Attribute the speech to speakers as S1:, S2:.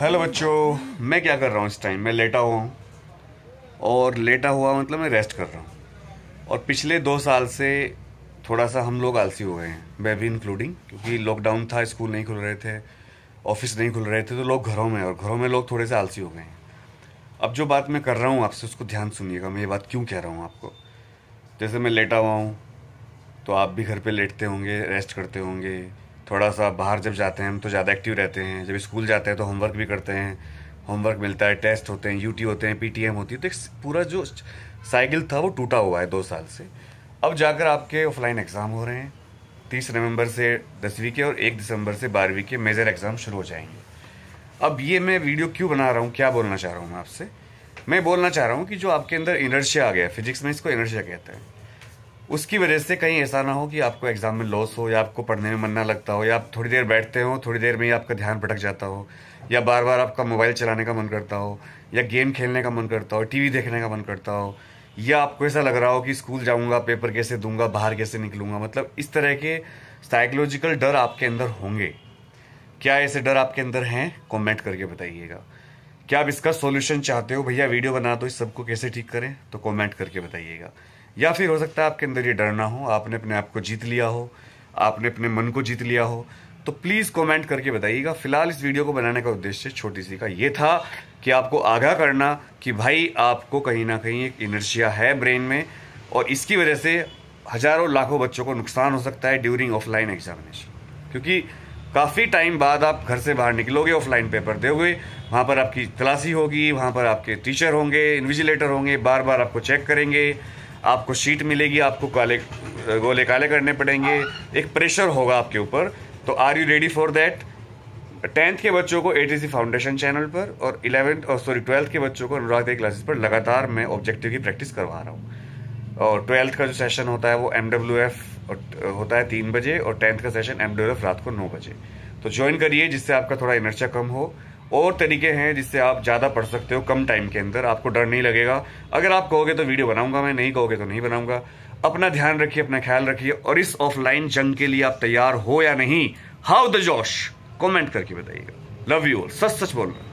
S1: hello बच्चों मैं क्या कर रहा हूँ इस टाइम मैं लेटा हुआ हूँ और लेटा हुआ मतलब मैं रेस्ट कर रहा हूँ और पिछले दो साल से थोड़ा सा हम लोग आलसी हो गए हैं मैं भी इंक्लूडिंग क्योंकि लॉकडाउन था स्कूल नहीं खुल रहे थे ऑफिस नहीं खुल रहे थे तो लोग घरों में और घरों में लोग थोड़े से आलसी हो गए हैं अब जो बात मैं कर रहा हूँ आपसे उसको ध्यान सुनिएगा मैं ये बात क्यों कह रहा हूँ आपको जैसे मैं लेटा हुआ हूँ तो आप भी घर पर लेटते होंगे रेस्ट करते होंगे थोड़ा सा बाहर जब जाते हैं हम तो ज़्यादा एक्टिव रहते हैं जब स्कूल जाते हैं तो होमवर्क भी करते हैं होमवर्क मिलता है टेस्ट होते हैं यूटी होते हैं पीटीएम होती है तो एक पूरा जो साइकिल था वो टूटा हुआ है दो साल से अब जाकर आपके ऑफलाइन एग्ज़ाम हो रहे हैं तीस नवंबर से दसवीं के और एक दिसंबर से बारहवीं के मेजर एग्ज़ाम शुरू हो जाएंगे अब ये मैं वीडियो क्यों बना रहा हूँ क्या बोलना चाह रहा हूँ मैं आपसे मैं बोलना चाह रहा हूँ कि जो आपके अंदर इनर्शिया आ गया फिजिक्स में इसको इनर्शिया कहते हैं उसकी वजह से कहीं ऐसा ना हो कि आपको एग्ज़ाम में लॉस हो या आपको पढ़ने में मन ना लगता हो या आप थोड़ी देर बैठते हो थोड़ी देर में ही आपका ध्यान भटक जाता हो या बार बार आपका मोबाइल चलाने का मन करता हो या गेम खेलने का मन करता हो टीवी देखने का मन करता हो या आपको ऐसा लग रहा हो कि स्कूल जाऊंगा पेपर कैसे दूंगा बाहर कैसे निकलूंगा मतलब इस तरह के साइकोलॉजिकल डर आपके अंदर होंगे क्या ऐसे डर आपके अंदर हैं कमेंट करके बताइएगा क्या आप इसका सॉल्यूशन चाहते हो भैया वीडियो बना दो इस सबको कैसे ठीक करें तो कमेंट करके बताइएगा या फिर हो सकता है आपके अंदर ये डरना हो आपने अपने आप को जीत लिया हो आपने अपने मन को जीत लिया हो तो प्लीज़ कमेंट करके बताइएगा फिलहाल इस वीडियो को बनाने का उद्देश्य छोटी सी का ये था कि आपको आगाह करना कि भाई आपको कहीं ना कहीं एक इनर्जिया है ब्रेन में और इसकी वजह से हज़ारों लाखों बच्चों को नुकसान हो सकता है ड्यूरिंग ऑफलाइन एग्जामिनेशन क्योंकि काफ़ी टाइम बाद आप घर से बाहर निकलोगे ऑफलाइन पेपर दोगे वहाँ पर आपकी तलाशी होगी वहाँ पर आपके टीचर होंगे इन्विजिलेटर होंगे बार बार आपको चेक करेंगे आपको शीट मिलेगी आपको काले गोले काले करने पड़ेंगे एक प्रेशर होगा आपके ऊपर तो are you ready for that tenth के बच्चों को ए फाउंडेशन चैनल पर और इलेवेंथ और सॉरी ट्वेल्थ के बच्चों को अनुराग क्लासेस पर लगातार मैं ऑब्जेक्टिव की प्रैक्टिस करवा रहा हूँ और ट्वेल्थ का जो सेशन होता है वो एम uh, होता है तीन बजे और टेंथ का सेशन एम रात को नौ बजे तो ज्वाइन करिए जिससे आपका थोड़ा इनर्चा कम हो और तरीके हैं जिससे आप ज़्यादा पढ़ सकते हो कम टाइम के अंदर आपको डर नहीं लगेगा अगर आप कहोगे तो वीडियो बनाऊंगा मैं नहीं कहोगे तो नहीं बनाऊंगा अपना ध्यान रखिए अपना ख्याल रखिए और इस ऑफलाइन जंग के लिए आप तैयार हो या नहीं हाउ द जोश कॉमेंट करके बताइएगा लव यू सच सच बोल रहा